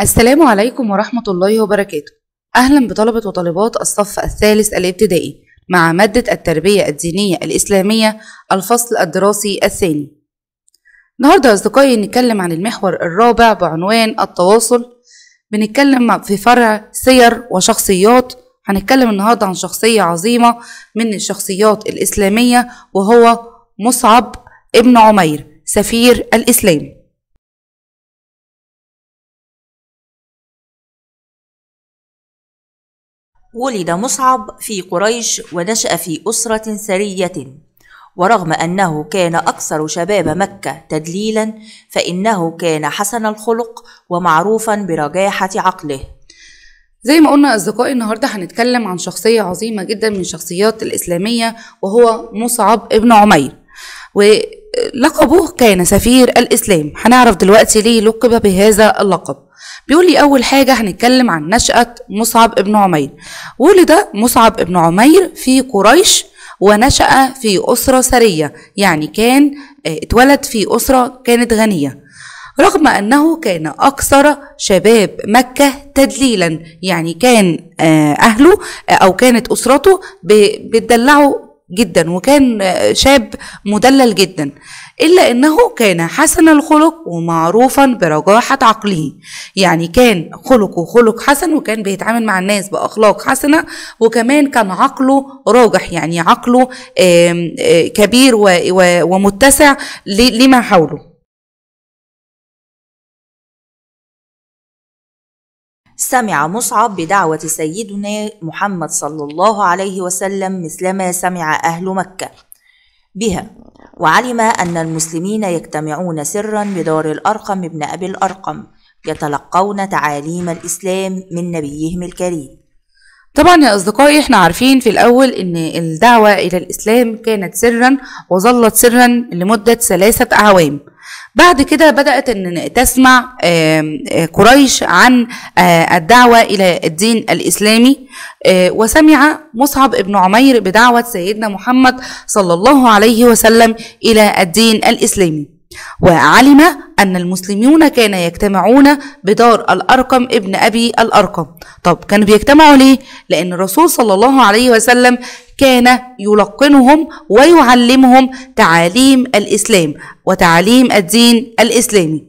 السلام عليكم ورحمة الله وبركاته أهلا بطلبة وطالبات الصف الثالث الابتدائي مع مادة التربية الدينية الإسلامية الفصل الدراسي الثاني النهاردة يا أصدقائي نتكلم عن المحور الرابع بعنوان التواصل بنتكلم في فرع سير وشخصيات هنتكلم النهاردة عن شخصية عظيمة من الشخصيات الإسلامية وهو مصعب ابن عمير سفير الإسلام ولد مصعب في قريش ونشأ في أسرة ثرية ورغم أنه كان أكثر شباب مكة تدليلا فإنه كان حسن الخلق ومعروفا برجاحة عقله زي ما قلنا أصدقائي النهاردة هنتكلم عن شخصية عظيمة جدا من شخصيات الإسلامية وهو مصعب ابن عمير ولقبه كان سفير الإسلام هنعرف دلوقتي ليه لقب بهذا اللقب بيقول لي اول حاجه هنتكلم عن نشاه مصعب ابن عمير ولد مصعب ابن عمير في قريش ونشا في اسره سريه يعني كان آه، اتولد في اسره كانت غنيه رغم أنه كان أكثر شباب مكة تدليلا يعني كان آه، أهله آه، أو كانت أسرته بتدلعه جدا وكان شاب مدلل جدا إلا أنه كان حسن الخلق ومعروفا برجاحة عقله يعني كان خلقه خلق حسن وكان بيتعامل مع الناس بأخلاق حسنة وكمان كان عقله راجح يعني عقله آه، كبير ومتسع لما حوله سمع مصعب بدعوة سيدنا محمد صلى الله عليه وسلم مثلما سمع أهل مكة بها وعلم أن المسلمين يجتمعون سرا بدار الأرقم ابن أبي الأرقم يتلقون تعاليم الإسلام من نبيهم الكريم طبعا يا أصدقائي احنا عارفين في الأول أن الدعوة إلى الإسلام كانت سرا وظلت سرا لمدة ثلاثة أعوام بعد كده بدأت أن تسمع آه، قريش عن آه، الدعوة إلى الدين الإسلامي آه، وسمع مصعب بن عمير بدعوة سيدنا محمد صلى الله عليه وسلم إلى الدين الإسلامي وعلم أن المسلمون كان يجتمعون بدار الأرقم ابن أبي الأرقم طب كانوا بيجتمعوا ليه؟ لأن الرسول صلى الله عليه وسلم كان يلقنهم ويعلمهم تعاليم الإسلام وتعاليم الدين الإسلامي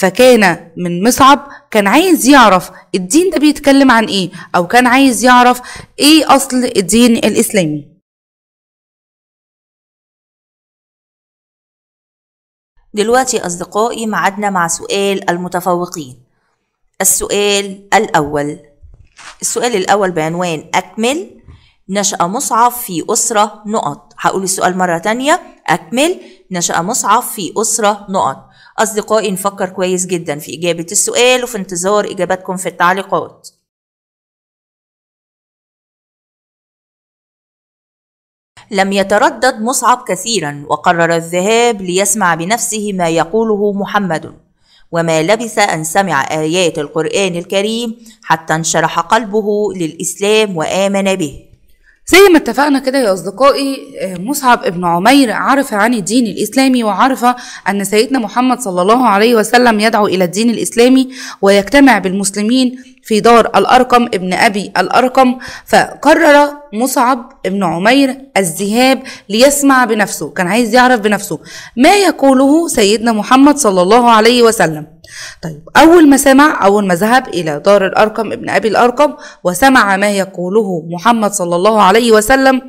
فكان من مصعب كان عايز يعرف الدين ده بيتكلم عن إيه أو كان عايز يعرف إيه أصل الدين الإسلامي دلوقتي أصدقائي معدنا مع سؤال المتفوقين السؤال الأول السؤال الأول بعنوان أكمل نشأ مصعب في أسرة نقط هقول السؤال مرة تانية أكمل نشأ مصعب في أسرة نقط أصدقائي نفكر كويس جدا في إجابة السؤال وفي انتظار إجاباتكم في التعليقات لم يتردد مصعب كثيرا وقرر الذهاب ليسمع بنفسه ما يقوله محمد وما لبث أن سمع آيات القرآن الكريم حتى انشرح قلبه للإسلام وآمن به زي ما اتفقنا كده يا أصدقائي آه، مصعب ابن عمير عرف عن الدين الإسلامي وعرف أن سيدنا محمد صلى الله عليه وسلم يدعو إلى الدين الإسلامي ويجتمع بالمسلمين في دار الأرقم ابن أبي الأرقم فقرر مصعب بن عمير الذهاب ليسمع بنفسه كان عايز يعرف بنفسه ما يقوله سيدنا محمد صلى الله عليه وسلم طيب أول ما سمع أول ما ذهب إلى دار الأرقم ابن أبي الأرقم وسمع ما يقوله محمد صلى الله عليه وسلم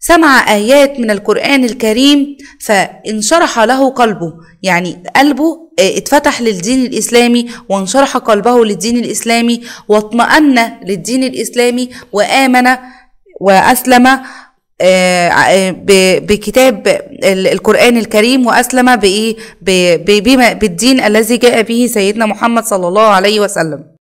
سمع آيات من القرآن الكريم فانشرح له قلبه يعني قلبه آه، اتفتح للدين الإسلامي وانشرح قلبه للدين الإسلامي واطمأن للدين الإسلامي وآمن وأسلم آه، آه، بكتاب القرآن الكريم وأسلم بإيه بالدين الذي جاء به سيدنا محمد صلى الله عليه وسلم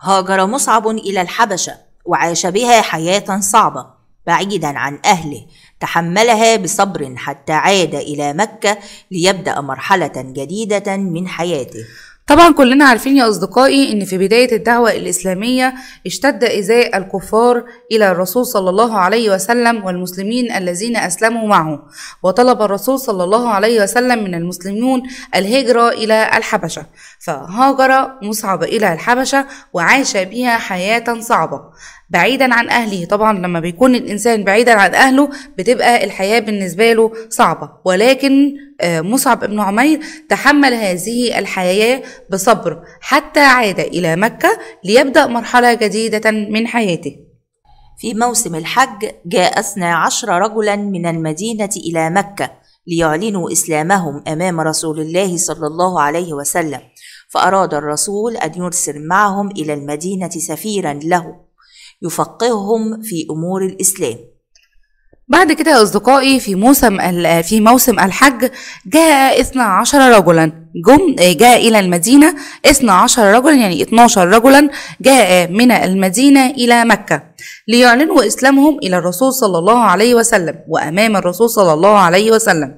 هاجر مصعب إلى الحبشة وعاش بها حياة صعبة بعيدا عن أهله تحملها بصبر حتى عاد إلى مكة ليبدأ مرحلة جديدة من حياته طبعا كلنا عارفين يا أصدقائي أن في بداية الدعوة الإسلامية اشتد إزاء الكفار إلى الرسول صلى الله عليه وسلم والمسلمين الذين أسلموا معه وطلب الرسول صلى الله عليه وسلم من المسلمون الهجرة إلى الحبشة فهاجر مصعب إلى الحبشة وعاش بها حياة صعبة بعيدا عن اهله طبعا لما بيكون الانسان بعيدا عن اهله بتبقى الحياه بالنسبه له صعبه ولكن آه، مصعب بن عمير تحمل هذه الحياه بصبر حتى عاد الى مكه ليبدا مرحله جديده من حياته في موسم الحج جاء اثنا عشر رجلا من المدينه الى مكه ليعلنوا اسلامهم امام رسول الله صلى الله عليه وسلم فاراد الرسول ان يرسل معهم الى المدينه سفيرا له يفقههم في أمور الإسلام بعد كده يا أصدقائي في موسم في موسم الحج جاء 12 رجلا جم جاء إلى المدينة 12 رجلا يعني 12 رجلا جاء من المدينة إلى مكة ليعلنوا إسلامهم إلى الرسول صلى الله عليه وسلم وأمام الرسول صلى الله عليه وسلم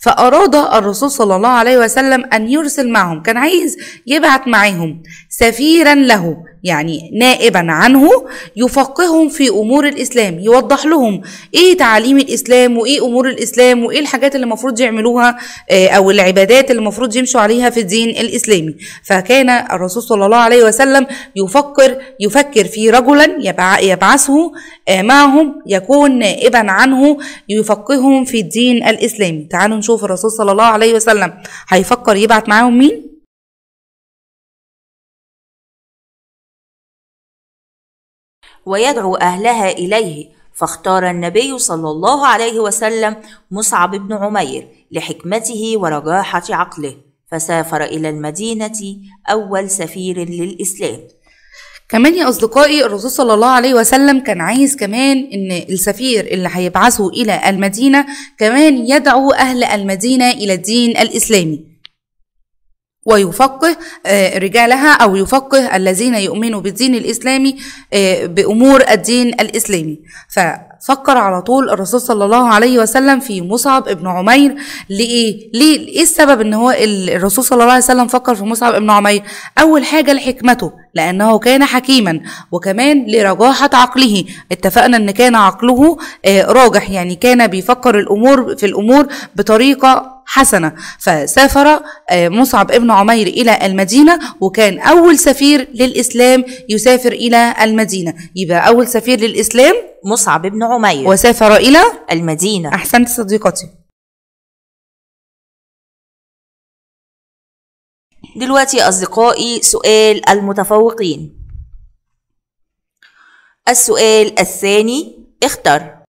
فأراد الرسول صلى الله عليه وسلم أن يرسل معهم كان عايز يبعت معاهم سفيرا له يعني نائبا عنه يفقههم في امور الاسلام يوضح لهم ايه تعاليم الاسلام وايه امور الاسلام وايه الحاجات اللي المفروض يعملوها آه، او العبادات اللي المفروض يمشوا عليها في الدين الاسلامي فكان الرسول صلى الله عليه وسلم يفكر يفكر في رجلا يبعثه آه، معهم يكون نائبا عنه يفقههم في الدين الاسلامي تعالوا نشوف الرسول صلى الله عليه وسلم هيفكر يبعث معاهم مين ويدعو أهلها إليه فاختار النبي صلى الله عليه وسلم مصعب بن عمير لحكمته ورجاحة عقله فسافر إلى المدينة أول سفير للإسلام كمان يا أصدقائي الرسول صلى الله عليه وسلم كان عايز كمان إن السفير اللي هيبعثه إلى المدينة كمان يدعو أهل المدينة إلى الدين الإسلامي ويفقه آه، رجالها أو يفقه الذين يؤمنوا بالدين الإسلامي آه، بأمور الدين الإسلامي ففكر على طول الرسول صلى الله عليه وسلم في مصعب ابن عمير لإيه؟ ليه؟ إيه السبب إن هو الرسول صلى الله عليه وسلم فكر في مصعب ابن عمير؟ أول حاجة لحكمته لأنه كان حكيما وكمان لرجاحة عقله اتفقنا إن كان عقله آه، راجح يعني كان بيفكر الأمور في الأمور بطريقة حسنة فسافر آه، مصعب ابن عمير إلى المدينة وكان أول سفير للإسلام يسافر إلى المدينة يبقى أول سفير للإسلام مصعب ابن عمير وسافر إلى المدينة أحسنت صديقتي دلوقتي أصدقائي سؤال المتفوقين السؤال الثاني اختر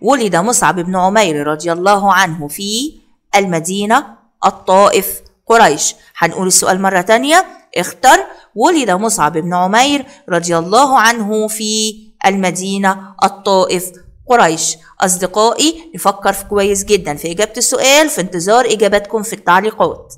ولد مصعب بن عمير رضي الله عنه في المدينة الطائف قريش هنقول السؤال مرة تانية اختر ولد مصعب بن عمير رضي الله عنه في المدينة الطائف قريش أصدقائي نفكر في كويس جدا في إجابة السؤال في انتظار إجاباتكم في التعليقات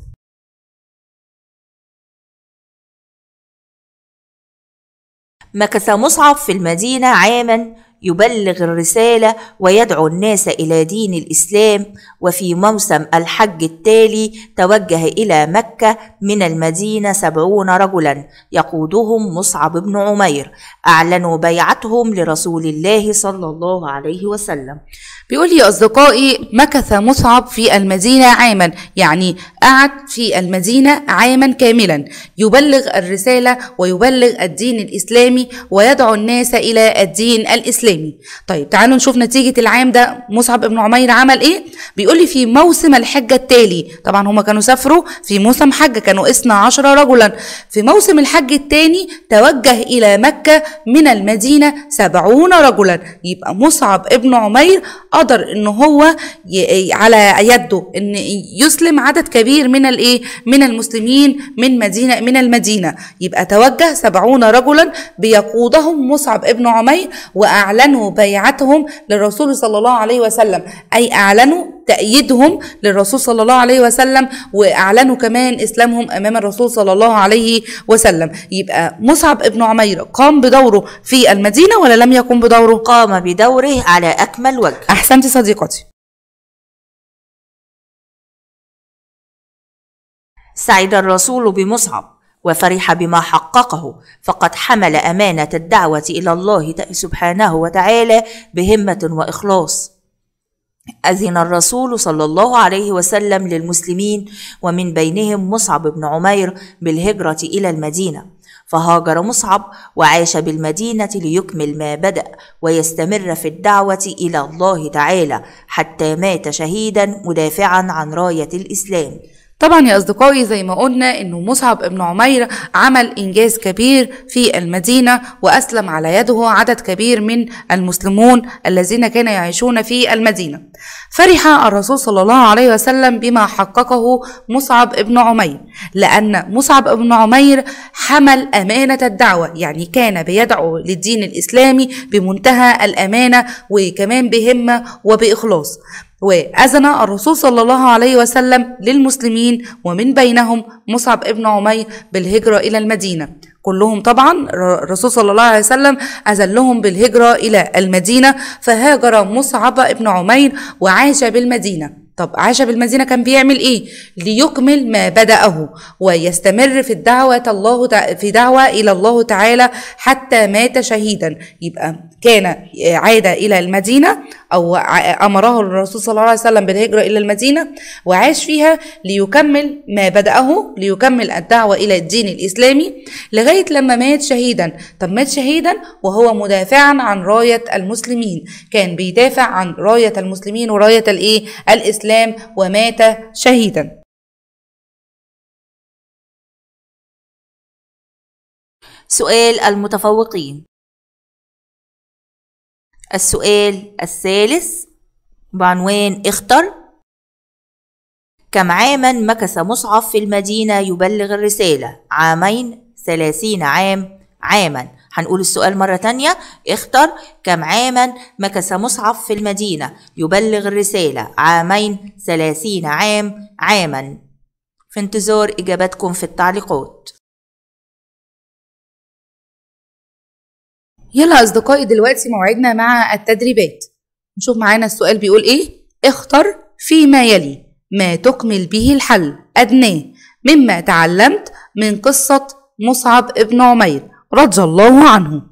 مكث مصعب في المدينة عاما يبلغ الرسالة ويدعو الناس إلى دين الإسلام وفي موسم الحج التالي توجه إلى مكة من المدينة سبعون رجلا يقودهم مصعب بن عمير أعلنوا بيعتهم لرسول الله صلى الله عليه وسلم بيقول لي أصدقائي مكث مصعب في المدينة عاما يعني قعد في المدينة عاما كاملا يبلغ الرسالة ويبلغ الدين الإسلامي ويدعو الناس إلى الدين الإسلامي الإسلامي طيب تعالوا نشوف نتيجة العام ده مصعب بن عمير عمل إيه بيقول لي في موسم الحجة التالي طبعا هما كانوا سافروا في موسم حجة كانوا إثنى عشر رجلا في موسم الحج التاني توجه إلى مكة من المدينة سبعون رجلا يبقى مصعب ابن عمير قدر إن هو على يده إن يسلم عدد كبير من الإيه من المسلمين من مدينة من المدينة يبقى توجه سبعون رجلا بيقودهم مصعب ابن عمير وأعلى أعلنوا بيعتهم للرسول صلى الله عليه وسلم أي أعلنوا تأييدهم للرسول صلى الله عليه وسلم وأعلنوا كمان إسلامهم أمام الرسول صلى الله عليه وسلم يبقى مصعب ابن عمير قام بدوره في المدينة ولا لم يقم بدوره؟ قام بدوره على أكمل وجه أحسنت صديقتي سعيد الرسول بمصعب وفرح بما حققه فقد حمل امانه الدعوه الى الله سبحانه وتعالى بهمه واخلاص أذن الرسول صلى الله عليه وسلم للمسلمين ومن بينهم مصعب بن عمير بالهجرة إلى المدينة فهاجر مصعب وعاش بالمدينة ليكمل ما بدأ ويستمر في الدعوة إلى الله تعالى حتى مات شهيدا مدافعا عن راية الإسلام طبعا يا أصدقائي زي ما قلنا أنه مصعب بن عمير عمل إنجاز كبير في المدينة وأسلم على يده عدد كبير من المسلمون الذين كانوا يعيشون في المدينة فرح الرسول صلى الله عليه وسلم بما حققه مصعب بن عمير لأن مصعب بن عمير حمل أمانة الدعوة يعني كان بيدعو للدين الإسلامي بمنتهى الأمانة وكمان بهمة وبإخلاص وأذن الرسول صلى الله عليه وسلم للمسلمين ومن بينهم مصعب ابن عمير بالهجرة إلى المدينة كلهم طبعا الرسول صلى الله عليه وسلم أذن لهم بالهجرة إلى المدينة فهاجر مصعب ابن عمير وعاش بالمدينة طب عاش بالمدينة كان بيعمل إيه؟ ليكمل ما بدأه ويستمر في الدعوة الله في دعوة إلى الله تعالى حتى مات شهيدا يبقى كان عاد إلى المدينة أو أمره الرسول صلى الله عليه وسلم بالهجرة إلى المدينة وعاش فيها ليكمل ما بدأه ليكمل الدعوة إلى الدين الإسلامي لغاية لما مات شهيدا طب مات شهيدا وهو مدافعا عن راية المسلمين كان بيدافع عن راية المسلمين وراية الإيه؟ الإسلام الإسلام ومات شهيداً سؤال المتفوقين السؤال الثالث بعنوان اختر كم عاما مكث مصعب في المدينة يبلغ الرسالة عامين ثلاثين عام عاما هنقول السؤال مرة تانية اختر كم عاما مكث مصعب في المدينة يبلغ الرسالة عامين ثلاثين عام عاما في انتظار إجاباتكم في التعليقات يلا أصدقائي دلوقتي موعدنا مع التدريبات نشوف معانا السؤال بيقول إيه اختر فيما يلي ما تكمل به الحل أدناه مما تعلمت من قصة مصعب ابن عمير رضي الله عنه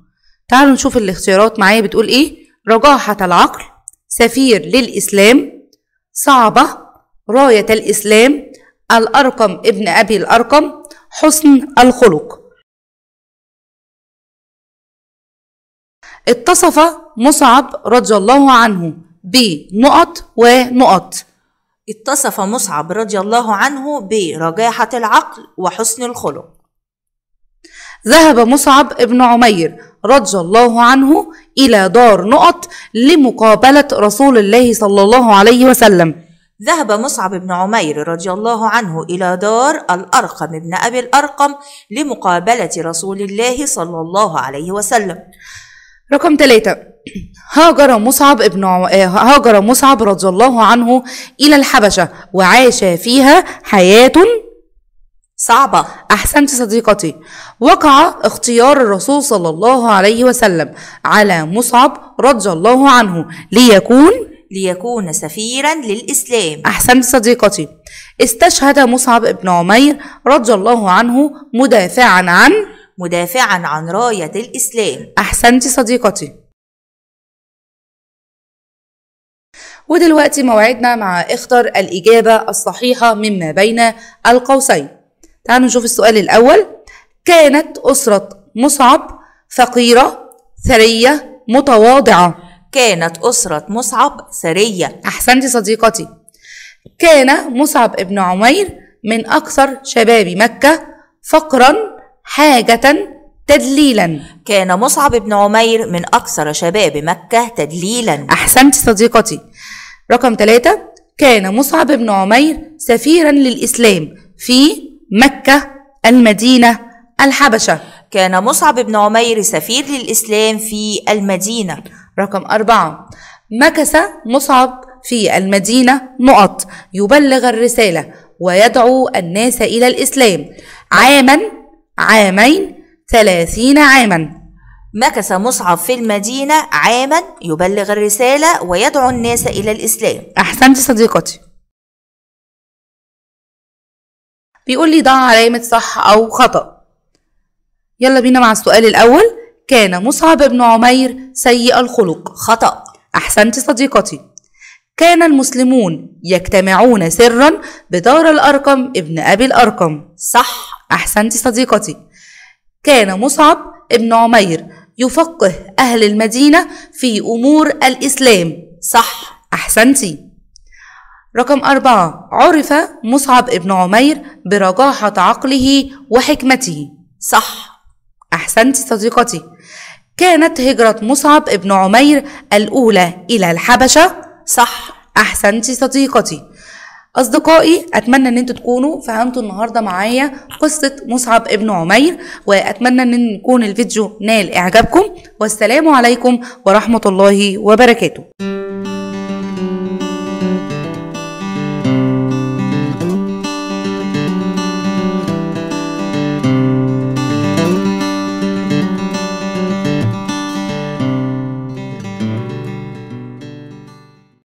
تعالوا نشوف الاختيارات معايا بتقول ايه رجاحة العقل سفير للإسلام صعبة راية الإسلام الأرقم ابن أبي الأرقم حسن الخلق اتصف مصعب رضي الله عنه بنقط ونقط اتصف مصعب رضي الله عنه برجاحة العقل وحسن الخلق ذهب مصعب ابن عمير رضي الله عنه إلى دار نقط لمقابلة رسول الله صلى الله عليه وسلم ذهب مصعب بن عمير رضي الله عنه إلى دار الأرقم بن أبي الأرقم لمقابلة رسول الله صلى الله عليه وسلم رقم ثلاثة هاجر مصعب ابن آه، هاجر مصعب رضي الله عنه إلى الحبشة وعاش فيها حياة صعبة أحسنت صديقتي وقع اختيار الرسول صلى الله عليه وسلم على مصعب رضي الله عنه ليكون ليكون سفيرا للإسلام أحسنت صديقتي استشهد مصعب بن عمير رضي الله عنه مدافعا عن مدافعا عن راية الإسلام أحسنت صديقتي ودلوقتي موعدنا مع اختر الإجابة الصحيحة مما بين القوسين تعالوا نشوف السؤال الأول كانت أسرة مصعب فقيرة ثرية متواضعة كانت أسرة مصعب ثرية أحسنت صديقتي كان مصعب ابن عمير من أكثر شباب مكة فقرا حاجة تدليلا كان مصعب بن عمير من أكثر شباب مكة تدليلا أحسنت صديقتي رقم ثلاثة كان مصعب بن عمير سفيرا للإسلام في مكة المدينة الحبشة كان مصعب بن عمير سفير للإسلام في المدينة رقم أربعة مكث مصعب في المدينة نقط يبلغ الرسالة ويدعو الناس إلى الإسلام عاما عامين ثلاثين عاما مكث مصعب في المدينة عاما يبلغ الرسالة ويدعو الناس إلى الإسلام أحسنت صديقتي بيقول لي ده علامة صح أو خطأ يلا بينا مع السؤال الأول كان مصعب بن عمير سيء الخلق خطأ أحسنت صديقتي كان المسلمون يجتمعون سرا بدار الأرقم ابن أبي الأرقم صح أحسنت صديقتي كان مصعب ابن عمير يفقه أهل المدينة في أمور الإسلام صح أحسنتي رقم أربعة عرف مصعب ابن عمير برجاحة عقله وحكمته صح أحسنت صديقتي كانت هجرة مصعب ابن عمير الأولى إلى الحبشة صح أحسنت صديقتي أصدقائي أتمنى إن أنتوا تكونوا فهمتوا النهاردة معايا قصة مصعب ابن عمير وأتمنى إن يكون الفيديو نال إعجابكم والسلام عليكم ورحمة الله وبركاته